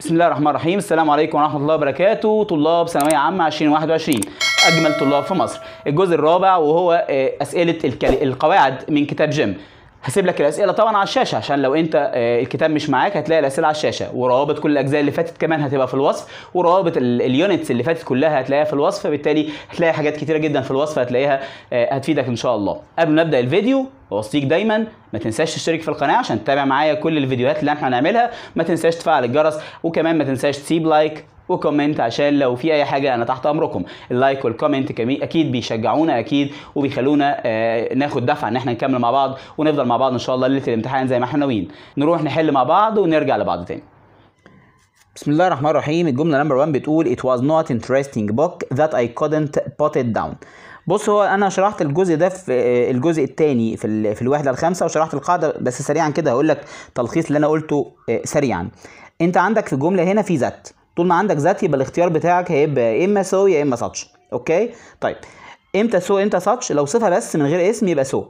بسم الله الرحمن الرحيم السلام عليكم ورحمه الله وبركاته طلاب ثانويه عامه 2021 اجمل طلاب في مصر الجزء الرابع وهو آه، اسئله القواعد من كتاب جيم هسيب لك الاسئله طبعا على الشاشه عشان لو انت آه، الكتاب مش معاك هتلاقي الاسئله على الشاشه وروابط كل الاجزاء اللي فاتت كمان هتبقى في الوصف وروابط اليونتس اللي فاتت كلها هتلاقيها في الوصف فبالتالي هتلاقي حاجات كتيره جدا في الوصف هتلاقيها آه، هتفيدك ان شاء الله قبل ما نبدا الفيديو بوصيك دايما ما تنساش تشترك في القناه عشان تتابع معايا كل الفيديوهات اللي احنا هنعملها ما تنساش تفعل الجرس وكمان ما تنساش تسيب لايك وكومنت عشان لو في اي حاجه انا تحت امركم اللايك والكومنت اكيد بيشجعونا اكيد وبيخلونا آه ناخد دفعه ان احنا نكمل مع بعض ونفضل مع بعض ان شاء الله ليله الامتحان زي ما احنا ناويين نروح نحل مع بعض ونرجع لبعض تاني بسم الله الرحمن الرحيم الجملة نمبر 1 بتقول it was not interesting book that I couldn't put it down بص هو انا شرحت الجزء ده في آه، الجزء الثاني في في الوحده الخامسه وشرحت القاعده بس سريعا كده هقول لك تلخيص اللي انا قلته آه، سريعا انت عندك في الجمله هنا في ذات طول ما عندك ذات يبقى الاختيار بتاعك هيبقى يا اما سو يا اما ساتش اوكي طيب امتى سو امتى ساتش لو صفه بس من غير اسم يبقى سو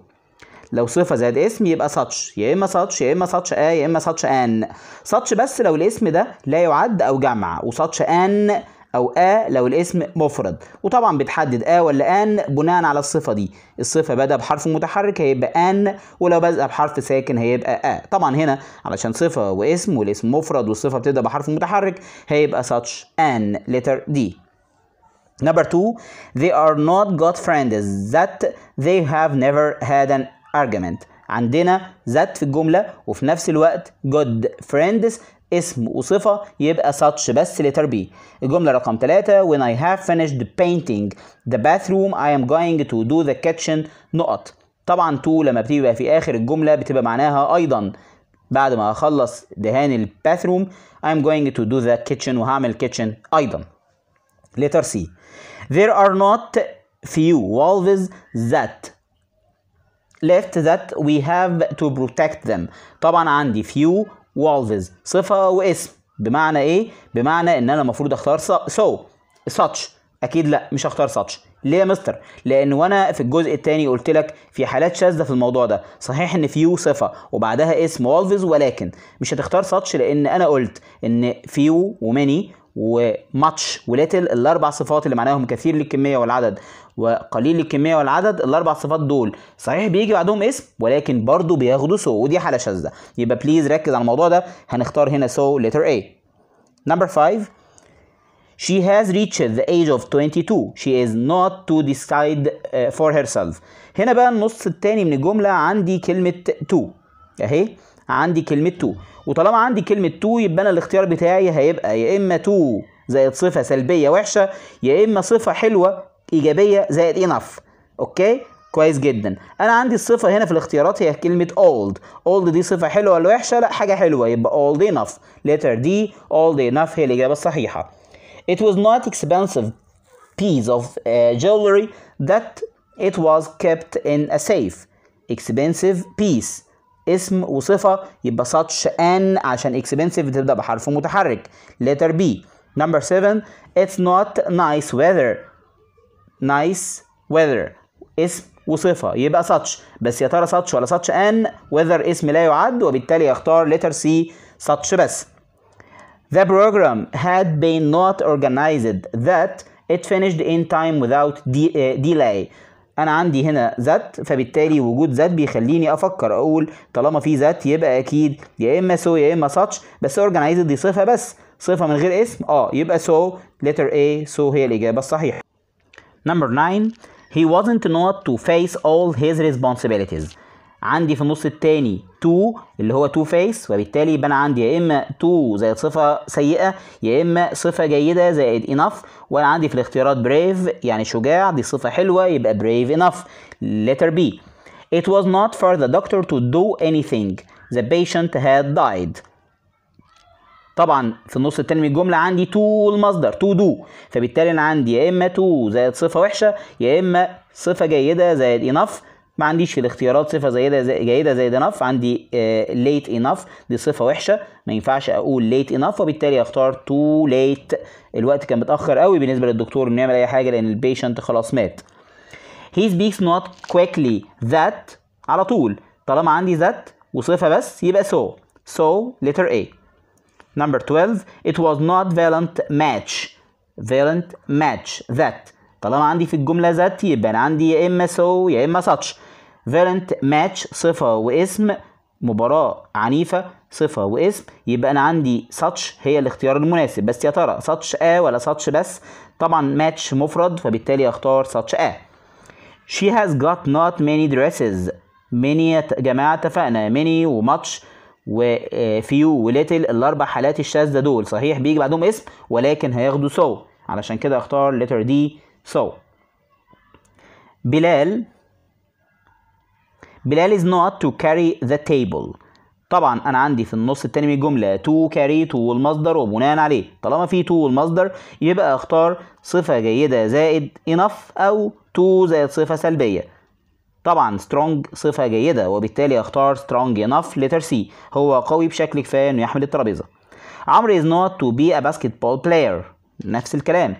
لو صفه زائد اسم يبقى ساتش يا اما ساتش يا اما ساتش ا يا اما ساتش ان ساتش بس لو الاسم ده لا يعد او جمع وساتش ان أو آ لو الاسم مفرد وطبعا بتحدد آ ولا آن بناء على الصفة دي الصفة بدأ بحرف متحرك هيبقى آن ولو بدأ بحرف ساكن هيبقى آ طبعا هنا علشان صفة واسم والاسم مفرد والصفة بتبدأ بحرف متحرك هيبقى such an letter D Number two, they are not good friends that they have never had an argument. عندنا ذات في الجملة وفي نفس الوقت good friends اسم وصفة يبقى such بس letter B الجملة رقم 3 when I have finished painting the bathroom I am going to do the kitchen نقط طبعا to لما بتبقى في آخر الجملة بتبقى معناها أيضا بعد ما أخلص دهان الباثروم I'm going to do the kitchen وهعمل kitchen أيضا letter C there are not few walls that left that we have to protect them طبعا عندي few والفز صفه او اسم بمعنى ايه بمعنى ان انا المفروض اختار سو ساتش اكيد لا مش هختار ساتش ليه يا مستر لان وانا في الجزء الثاني قلت لك في حالات شاذه في الموضوع ده صحيح ان فيو صفه وبعدها اسم والفز ولكن مش هتختار ساتش لان انا قلت ان فيو وماني وماتش وليتل الاربع صفات اللي معناهم كثير للكميه والعدد وقليل الكميه والعدد الاربع صفات دول صحيح بيجي بعدهم اسم ولكن برضو بياخدوا سو ودي حاله شاذه يبقى بليز ركز على الموضوع ده هنختار هنا سو لتر A نمبر 5 She has reached the age of 22. She is not to decide uh, for herself. هنا بقى النص التاني من الجملة عندي كلمة تو اهي عندي كلمة تو وطالما عندي كلمة تو يبقى أنا الاختيار بتاعي هيبقى يا إما تو زائد صفة سلبية وحشة يا إما صفة حلوة ايجابيه زائد انف اوكي كويس جدا انا عندي الصفه هنا في الاختيارات هي كلمه old old دي صفه حلوه ولا وحشه لا حاجه حلوه يبقى old enough letter D old enough هي الاجابه الصحيحه it was not expensive piece of uh, jewelry that it was kept in a safe expensive piece اسم وصفة يبقى such an عشان expensive تبدأ بحرف متحرك letter B number 7 it's not nice weather nice weather اسم وصفة يبقى such بس يا ترى such ولا such an weather اسم لا يعد وبالتالي اختار letter C such بس The program had been not organized that it finished in time without de uh, delay انا عندي هنا ذات فبالتالي وجود ذات بيخليني افكر اقول طالما في ذات يبقى اكيد يا اما سو يا اما ساتش بس اورجنايزد دي صفه بس صفه من غير اسم اه يبقى سو لتر A سو هي الاجابه الصحيحه Number 9 he wasn't not to face all his responsibilities عندي في النص التاني تو اللي هو تو فيس وبالتالي يبقى انا عندي يا اما تو زائد صفه سيئه يا اما صفه جيده زائد انف وانا عندي في الاختيارات بريف يعني شجاع دي صفه حلوه يبقى بريف انف letter B It was not for the doctor to do anything the patient had died طبعا في النص التاني من الجمله عندي تو المصدر تو دو فبالتالي انا عندي يا اما تو زائد صفه وحشه يا اما صفه جيده زائد انف ما عنديش في الاختيارات صفه زائده جيده زائد انف عندي ليت آه، انف دي صفه وحشه ما ينفعش اقول ليت انف وبالتالي اختار تو ليت الوقت كان متاخر قوي بالنسبه للدكتور انه يعمل اي حاجه لان البيشنت خلاص مات he speaks not quickly that على طول طالما عندي ذات وصفه بس يبقى so so letter A Number 12 it was not valent match valent match that طالما عندي في الجملة ذات يبقى أنا عندي يا إما so يا إما such valent match صفة واسم مباراة عنيفة صفة واسم يبقى أنا عندي such هي الاختيار المناسب بس يا ترى such آ ولا such بس طبعا ماتش مفرد فبالتالي أختار such آ She has got not many dresses many يا جماعة اتفقنا many وماتش وفيو آه، وليتل الاربع حالات الشاذة دول صحيح بيجي بعدهم اسم ولكن هياخدوا سو علشان كده اختار لتر دي سو بلال بلال is not to carry the table طبعا انا عندي في النص التاني من الجمله تو كاري تو والمصدر وبناء عليه طالما في تو والمصدر يبقى اختار صفه جيده زائد enough او تو زائد صفه سلبيه طبعا سترونج صفه جيده وبالتالي اختار سترونج انف لتر سي هو قوي بشكل كفايه انه يحمل الترابيزه عمرو is not to be a basketball player نفس الكلام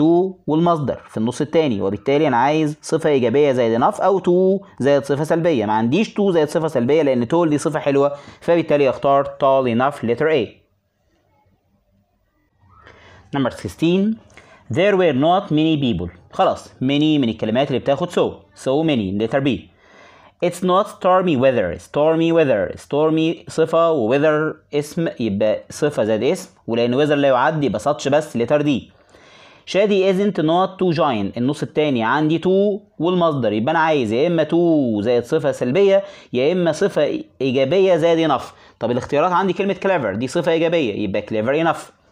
to والمصدر في النص الثاني وبالتالي انا عايز صفه ايجابيه زائد enough او to زائد صفه سلبيه ما عنديش to زائد صفه سلبيه لان tall دي صفه حلوه فبالتالي اختار tall enough letter A Number 16 there were not many people خلاص many من الكلمات اللي بتاخد so so many letter B It's not stormy weather stormy weather stormy صفة و weather اسم يبقى صفة زائد اسم ولأن weather لا يعد يبقى سطش بس letter D شادي isn't not too giant النص التاني عندي تو والمصدر يبقى أنا عايز يا إما تو زائد صفة سلبية يا إما صفة إيجابية زائد enough طب الاختيارات عندي كلمة clever دي صفة إيجابية يبقى clever enough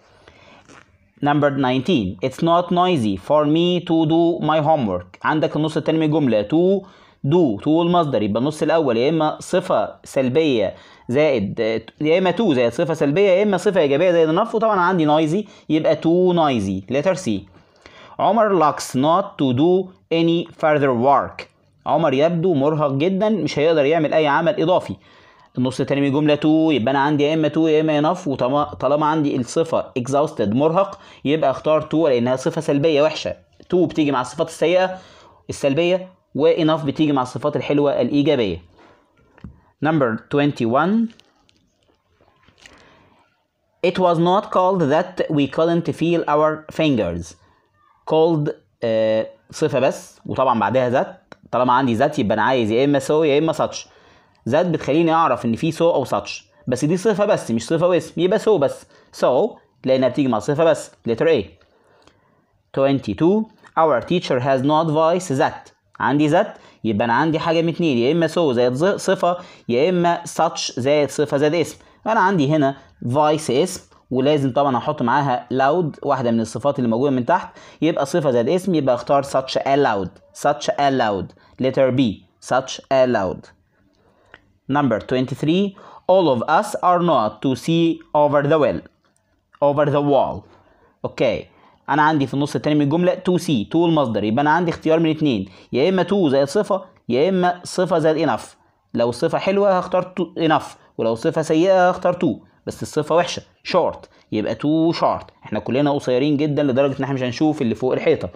Number 19 It's not noisy for me to do my homework عندك النص التاني من الجملة to do to المصدر يبقى النص الأول يا إما صفة سلبية زائد يا إما to زائد صفة سلبية يا إما صفة إيجابية زائد النفي وطبعا عندي noisy يبقى to noisy letter C عمر لاكس not to do any further work عمر يبدو مرهق جدا مش هيقدر يعمل أي عمل إضافي النص التاني من الجمله تو يبقى انا عندي يا اما تو يا اما انف وطالما عندي الصفه exhausted مرهق يبقى اختار تو لانها صفه سلبيه وحشه تو بتيجي مع الصفات السيئه السلبيه وانف بتيجي مع الصفات الحلوه الايجابيه number 21 It was not called that we couldn't feel our fingers. Called uh, صفة بس وطبعا بعدها ذات طالما عندي ذات يبقى أنا عايز يا إما so يا إما such ذات بتخليني اعرف ان في سو او ساتش بس دي صفه بس مش صفه واسم يبقى سو بس سو so, لانها بتيجي مع صفه بس لتر A 22 our teacher has no advice that عندي ذات يبقى انا عندي حاجه من اتنين يا اما سو so زائد صفه يا اما ساتش زائد صفه زائد اسم انا عندي هنا فايس اسم ولازم طبعا احط معاها loud واحده من الصفات اللي موجوده من تحت يبقى صفه زائد اسم يبقى اختار such a loud such a loud letter B such a loud Number 23, all of us are not to see over the well. Over the wall. Okay. انا عندي في النص التاني من الجمله to see to المصدر يبقى انا عندي اختيار من اتنين يا اما to زائد صفه يا اما صفه زائد enough لو صفه حلوه هختار to enough ولو صفه سيئه هختار to بس الصفه وحشه short يبقى to short احنا كلنا قصيرين جدا لدرجه ان احنا مش هنشوف اللي فوق الحيطه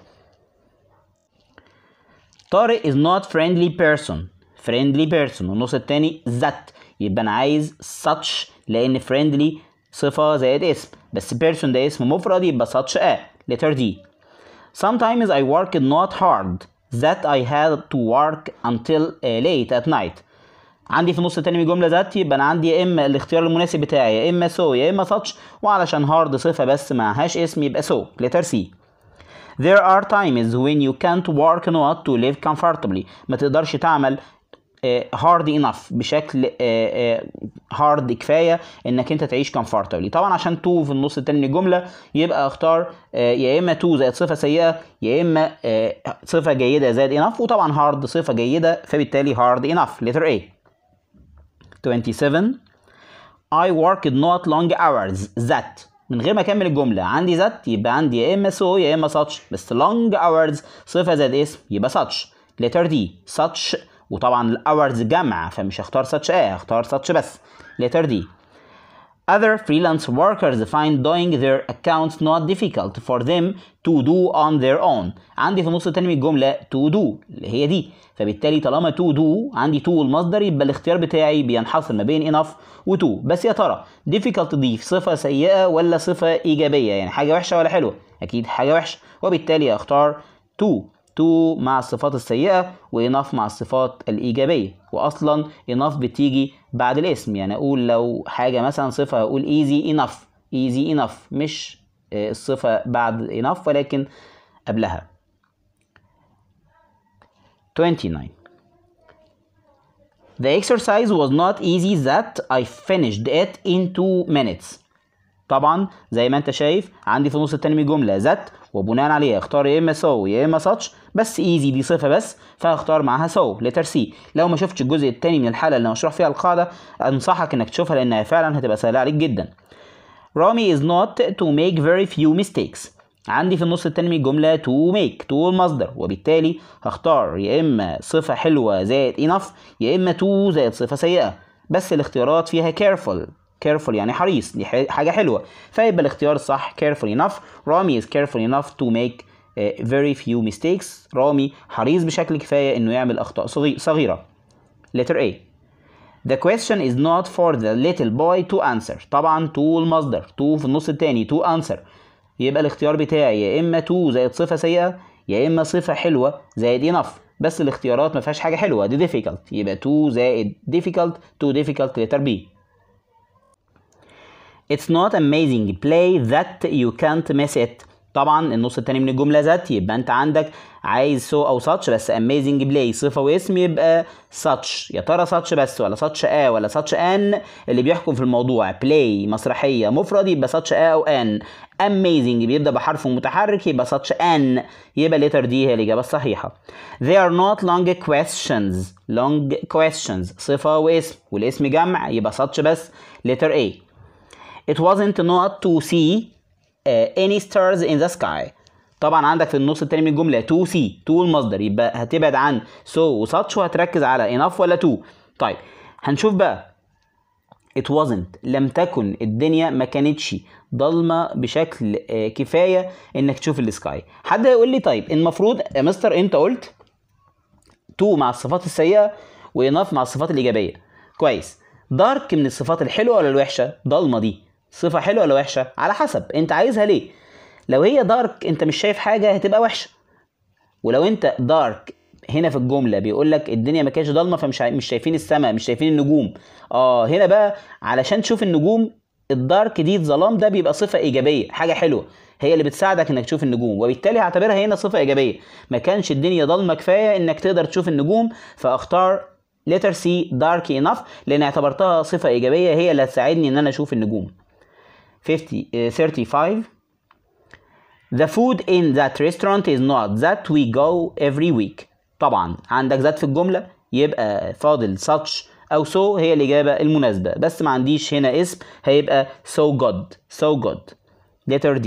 طارق is not friendly person فريندلي بيرسون والنص التاني ذات يبقى انا عايز such لان فريندلي صفه زائد اسم بس بيرسون ده اسم مفرد يبقى such a letter D sometimes I work not hard that I had to work until uh, late at night عندي في النص التاني من الجمله ذات يبقى انا عندي يا اما الاختيار المناسب بتاعي يا اما سو يا اما ساتش وعلشان هارد صفه بس معهاش اسم يبقى سو لتر سي There are times when you can't work not to live comfortably ما تقدرش تعمل هارد آه، انف بشكل هارد آه، آه، كفايه انك انت تعيش كمفورتبلي طبعا عشان تو في النص التاني من الجمله يبقى اختار يا اما تو زائد صفه سيئه يا اما صفه جيده زائد انف وطبعا هارد صفه جيده فبالتالي هارد انف لتر اي 27 I worked not long hours that من غير ما اكمل الجمله عندي ذات يبقى عندي يا اما سو يا اما ساتش بس long hours صفه زائد اسم يبقى ساتش لتر دي ساتش وطبعا الاورز جمع فمش هختار such a هختار such بس letter D Other freelance workers find doing their accounts not difficult for them to do on their own. عندي في النص التاني من الجملة to do اللي هي دي، فبالتالي طالما to do عندي to المصدر يبقى الاختيار بتاعي بينحصر ما بين enough و to، بس يا ترى difficult دي صفة سيئة ولا صفة إيجابية؟ يعني حاجة وحشة ولا حلوة؟ أكيد حاجة وحشة، وبالتالي هختار to تو مع الصفات السيئة وإناف مع الصفات الإيجابية وأصلا إناف بتيجي بعد الاسم يعني أقول لو حاجة مثلا صفة اقول إيزي إناف إيزي إناف مش آه، الصفة بعد إناف ولكن قبلها 29 The exercise was not easy that I finished it in two minutes. طبعا زي ما انت شايف عندي في النص التاني جملة that وبناء عليه اختار يا اما سو يا اما ساتش بس ايزي دي صفه بس فهختار معاها سو لتر سي لو ما شفتش الجزء الثاني من الحلقه اللي هشرح فيها القاعده انصحك انك تشوفها لانها فعلا هتبقى سهله عليك جدا رامي is not to make very few mistakes عندي في النص التاني الجملة to make to المصدر وبالتالي هختار يا إما صفة حلوة زائد enough يا إما to زائد صفة سيئة بس الاختيارات فيها careful careful يعني حريص دي حاجة حلوة فيبقى الاختيار الصح careful enough رامي is careful enough to make آه، very few mistakes رامي حريص بشكل كفاية انه يعمل اخطاء صغيرة letter A The question is not for the little boy to answer طبعا to المصدر to في النص التاني to answer يبقى الاختيار بتاعي يا اما to زائد صفة سيئة يا اما صفة حلوة زائد enough بس الاختيارات ما فيهاش حاجة حلوة دي difficult يبقى to زائد difficult to difficult letter B It's not amazing play that you can't miss it طبعا النص التاني من الجمله ذات يبقى انت عندك عايز سو so او ساتش بس اميزنج بلاي صفه واسم يبقى ساتش يا ترى ساتش بس ولا ساتش ا ولا ساتش ان اللي بيحكم في الموضوع بلاي مسرحيه مفرد يبقى ساتش ا او ان اميزنج بيبدا بحرف متحرك يبقى ساتش ان يبقى ليتر دي هي الاجابه الصحيحه they are not long questions long questions صفه واسم والاسم جمع يبقى ساتش بس ليتر A it wasn't not to see uh, any stars in the sky طبعا عندك في النص التاني من الجمله to see to المصدر يبقى هتبعد عن so وساتش وهتركز على enough ولا to طيب هنشوف بقى it wasn't لم تكن الدنيا ما كانتش ضلمه بشكل آه، كفايه انك تشوف السكاي حد هيقول لي طيب المفروض يا آه، مستر انت قلت تو مع الصفات السيئه واناف مع الصفات الايجابيه كويس دارك من الصفات الحلوه ولا الوحشه ضلمه دي صفه حلوه ولا وحشه على حسب انت عايزها ليه لو هي دارك انت مش شايف حاجه هتبقى وحشه ولو انت دارك هنا في الجمله بيقول لك الدنيا ما كانتش ضلمه فمش مش شايفين السماء مش شايفين النجوم اه هنا بقى علشان تشوف النجوم الدارك دي الظلام ده بيبقى صفه ايجابيه حاجه حلوه هي اللي بتساعدك انك تشوف النجوم وبالتالي هعتبرها هنا صفه ايجابيه ما كانش الدنيا ضلمه كفايه انك تقدر تشوف النجوم فاختار letter C dark enough لان اعتبرتها صفه ايجابيه هي اللي هتساعدني ان انا اشوف النجوم 50, uh, 35 the food in that restaurant is not that we go every week طبعا عندك ذات في الجملة يبقى فاضل such أو so هي الإجابة المناسبة بس ما عنديش هنا اسم هيبقى so good so good letter D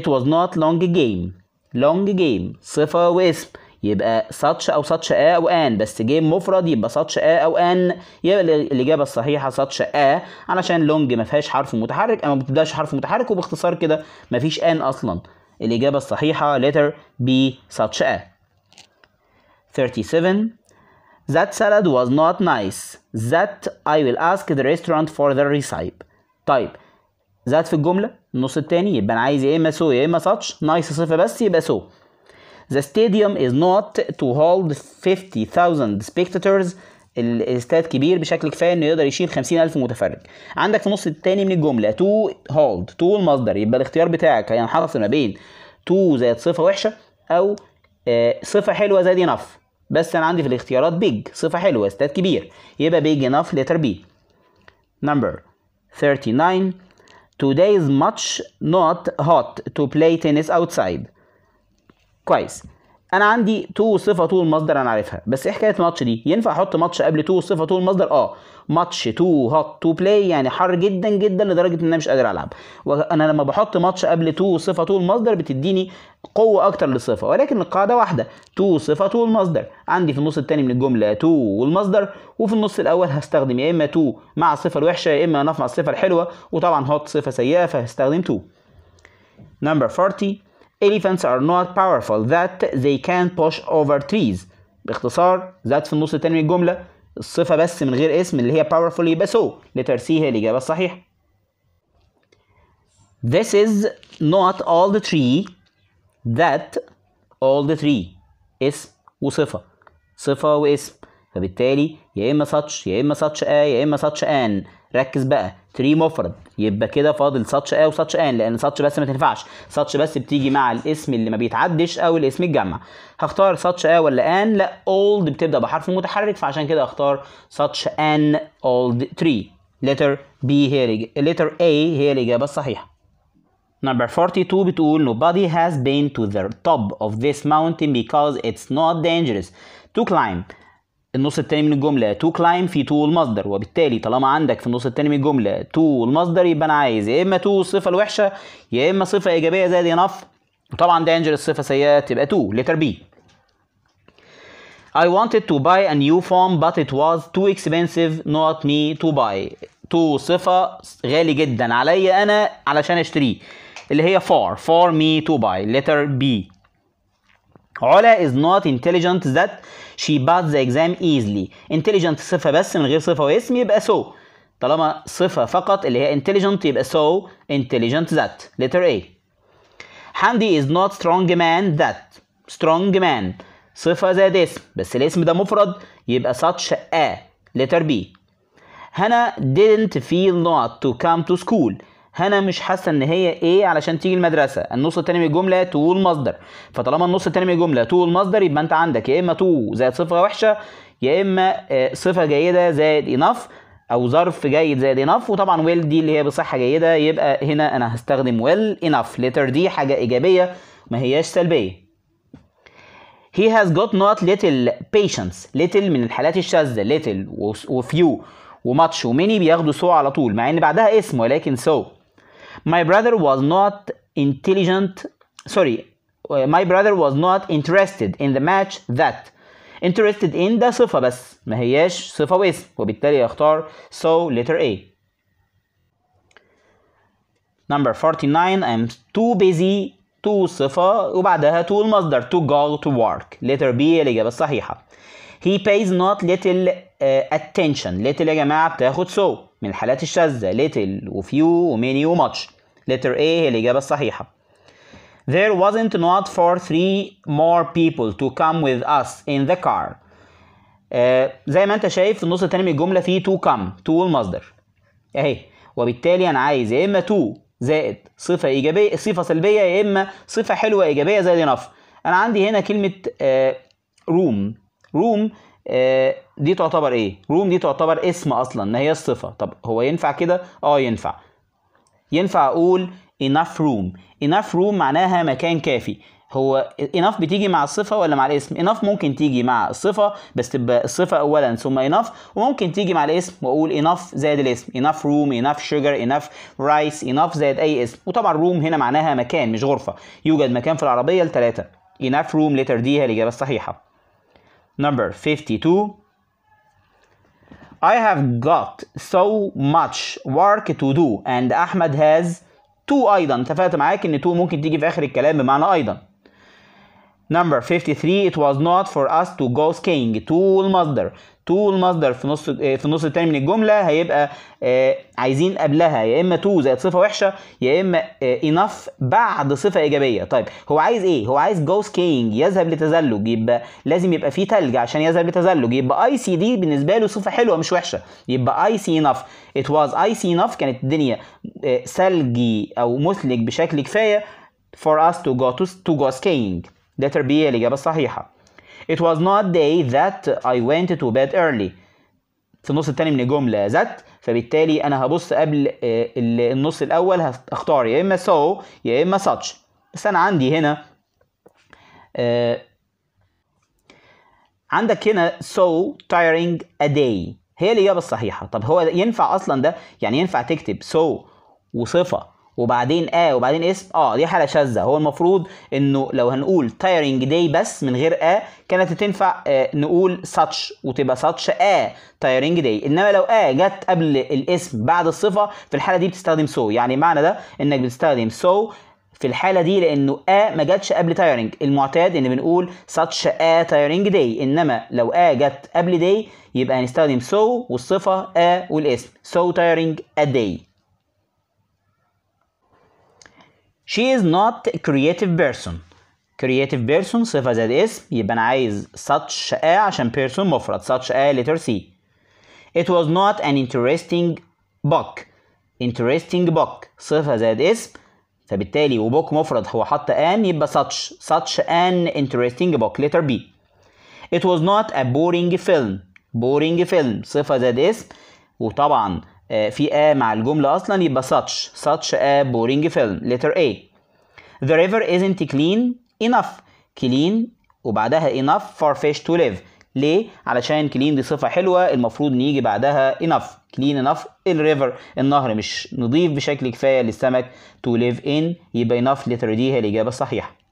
it was not long game long game صفة واسم يبقى ساتش او ساتش ا او ان بس جيم مفرد يبقى ساتش ا او ان يبقى الاجابه الصحيحه ساتش ا علشان لونج ما فيهاش حرف متحرك اما ما بتبداش حرف متحرك وباختصار كده ما فيش ان اصلا الاجابه الصحيحه letter B ساتش ا 37 That salad was not nice. That I will ask the restaurant for the recipe. طيب ذات في الجمله النص التاني يبقى انا عايز يا اما سو يا اما ساتش نايس صفه بس يبقى سو The stadium is not to hold 50,000 spectators الاستاد كبير بشكل كفايه انه يقدر يشيل 50000 متفرج عندك في النص الثاني من الجمله to hold to المصدر يبقى الاختيار بتاعك يعني هينحصر ما بين to زائد صفه وحشه او آه، صفه حلوه زائد انف بس انا عندي في الاختيارات big صفه حلوه استاد كبير يبقى big enough letter B number 39 today's much not hot to play tennis outside كويس انا عندي تو صفه طول المصدر انا عارفها بس ايه حكايه ماتش دي ينفع احط ماتش قبل تو صفه طول المصدر اه ماتش تو هوت تو بلاي يعني حر جدا جدا لدرجه ان انا مش قادر العب وانا لما بحط ماتش قبل تو صفه طول المصدر بتديني قوه اكتر للصفه ولكن القاعده واحده تو صفه طول المصدر عندي في النص الثاني من الجمله تو والمصدر وفي النص الاول هستخدم يا اما تو مع الصفه الوحشه يا اما نقف مع الصفه الحلوه وطبعا هوت صفه سيئه فهستخدم تو نمبر 40 elephants are not powerful that they can push over trees باختصار ذات في النص التاني من الجملة الصفة بس من غير اسم اللي هي powerful يبقى so لترسيها الإجابة الصحيحة This is not all the tree that all the tree اسم وصفة صفة واسم فبالتالي يا إما such يا إما such a يا إما such an ركز بقى تري مفرد يبقى كده فاضل ساتش ا وساتش ان لان ساتش بس ما تنفعش ساتش بس بتيجي مع الاسم اللي ما بيتعدش او الاسم الجمع هختار ساتش ا ولا ان لا اولد بتبدا بحرف متحرك فعشان كده هختار ساتش ان اولد تري letter B هي letter A هي الإجابة الصحيحة Number 42 بتقول nobody has been to the top of this mountain because it's not dangerous to climb النص التاني من الجمله تو كلايم في تو المصدر وبالتالي طالما عندك في النص التاني من الجمله تو المصدر يبقى انا عايز يا اما تو الصفه الوحشه يا اما صفه ايجابيه زائد انف وطبعا دانجر الصفه سيئه تبقى تو لتر بي I wanted to buy a new phone but it was too expensive not me to buy تو صفة غالي جدا عليا أنا علشان أشتريه اللي هي for for me to buy letter B علا is not intelligent that she passed the exam easily intelligent صفة بس من غير صفة واسم يبقى so طالما صفة فقط اللي هي intelligent يبقى so intelligent that letter A حمدي is not strong man that strong man صفة زائد اسم بس الاسم ده مفرد يبقى such a letter B Hannah didn't feel not to come to school هنا مش حاسه ان هي ايه علشان تيجي المدرسه النص التاني من الجمله تو المصدر فطالما النص التاني من الجمله تو المصدر يبقى انت عندك يا اما تو زائد صفه وحشه يا اما آه، صفه جيده زائد اناف او ظرف جيد زائد اناف وطبعا ويل دي اللي هي بصحه جيده يبقى هنا انا هستخدم ويل اناف لتر دي حاجه ايجابيه ما هياش سلبيه He has got not little patience little من الحالات الشاذة little وفيو وماتش وميني بياخدوا سو على طول مع ان بعدها اسم ولكن so My brother was not intelligent, sorry, uh, my brother was not interested in the match that interested in ده صفة بس ما هياش صفة واسم وبالتالي يختار so letter A Number 49 I'm too busy to صفة وبعدها to المصدر to go to work letter B الإجابة الصحيحة He pays not little uh, attention little يا جماعة بتاخد so من الحالات الشاذة little و few و many و much letter A هي الإجابة الصحيحة There wasn't not for three more people to come with us in the car. Uh, زي ما انت شايف في النص التاني من الجملة فيه to come to المصدر اهي وبالتالي انا عايز يا اما to زائد صفة ايجابية صفة سلبية يا اما صفة حلوة ايجابية زائد enough. انا عندي هنا كلمة uh, room room uh, دي تعتبر ايه؟ room دي تعتبر اسم اصلا ما هي الصفة طب هو ينفع كده؟ اه ينفع ينفع اقول enough room enough room معناها مكان كافي هو enough بتيجي مع الصفة ولا مع الاسم enough ممكن تيجي مع الصفة بس تبقى الصفة أولا ثم enough وممكن تيجي مع الاسم وأقول enough زائد الاسم enough room enough sugar enough rice enough زائد أي اسم وطبعا room هنا معناها مكان مش غرفة يوجد مكان في العربية لثلاثة enough room letter D هي الإجابة الصحيحة number 52 I have got so much work to do and أحمد has two أيضا اتفقت معاك إن two ممكن تيجي في آخر الكلام بمعنى أيضا Number 53 it was not for us to go skiing to المصدر تو المصدر في نص آه، في النص الثاني من الجمله هيبقى آه، عايزين قبلها يا اما تو زائد صفه وحشه يا اما انف آه، بعد صفه ايجابيه طيب هو عايز ايه هو عايز جو سكينج يذهب لتزلج يبقى لازم يبقى فيه ثلج عشان يذهب لتزلج يبقى اي سي دي بالنسبه له صفه حلوه مش وحشه يبقى اي سي انف ات واز اي سي انف كانت الدنيا ثلجي او مثلج بشكل كفايه for us to go to, to go skiing ده تربيه الاجابه الصحيحه It was not day that I went to bed early في النص التاني من الجملة that فبالتالي أنا هبص قبل آه، النص الأول هختار يا إما so يا إما such بس أنا عندي هنا آه، عندك هنا so tiring a day هي الإجابة الصحيحة طب هو ينفع أصلا ده يعني ينفع تكتب so وصفة وبعدين اه وبعدين اسم اه دي حاله شاذه هو المفروض انه لو هنقول تايرنج داي بس من غير اه كانت تنفع آه نقول ساتش وتبقى ساتش اه تايرنج داي انما لو اه جت قبل الاسم بعد الصفه في الحاله دي بتستخدم سو so. يعني معنى ده انك بتستخدم سو so في الحاله دي لانه ا آه، ما جاتش قبل تايرنج المعتاد ان بنقول ساتش اه تايرنج داي انما لو ا آه، جت قبل داي يبقى هنستخدم so والصفه اه والاسم سو تايرنج ا داي she is not a creative person creative person صفة زائد اسم يبقى أنا عايز such a عشان person مفرد such a letter C it was not an interesting book interesting book صفة زائد اسم فبالتالي وبوك مفرد هو حط an يبقى such such an interesting book letter B it was not a boring film boring film صفة زائد اسم وطبعا في A مع الجملة أصلا يبقى such such a boring film letter A The river isn't clean enough clean وبعدها enough for fish to live ليه؟ علشان clean دي صفة حلوة المفروض نيجي بعدها enough clean enough الريفر النهر مش نضيف بشكل كفاية للسمك to live in يبقى enough letter D هي الإجابة الصحيحة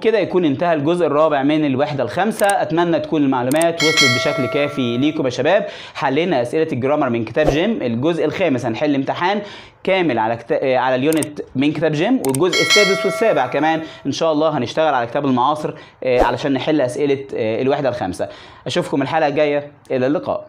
كده يكون انتهى الجزء الرابع من الوحدة الخامسة اتمنى تكون المعلومات وصلت بشكل كافي ليكم يا شباب حلينا اسئلة الجرامر من كتاب جيم الجزء الخامس هنحل امتحان كامل على كتا... آه، على اليونت من كتاب جيم والجزء السادس والسابع كمان ان شاء الله هنشتغل على كتاب المعاصر آه، علشان نحل اسئلة آه، الوحدة الخامسة اشوفكم الحلقة الجاية الى اللقاء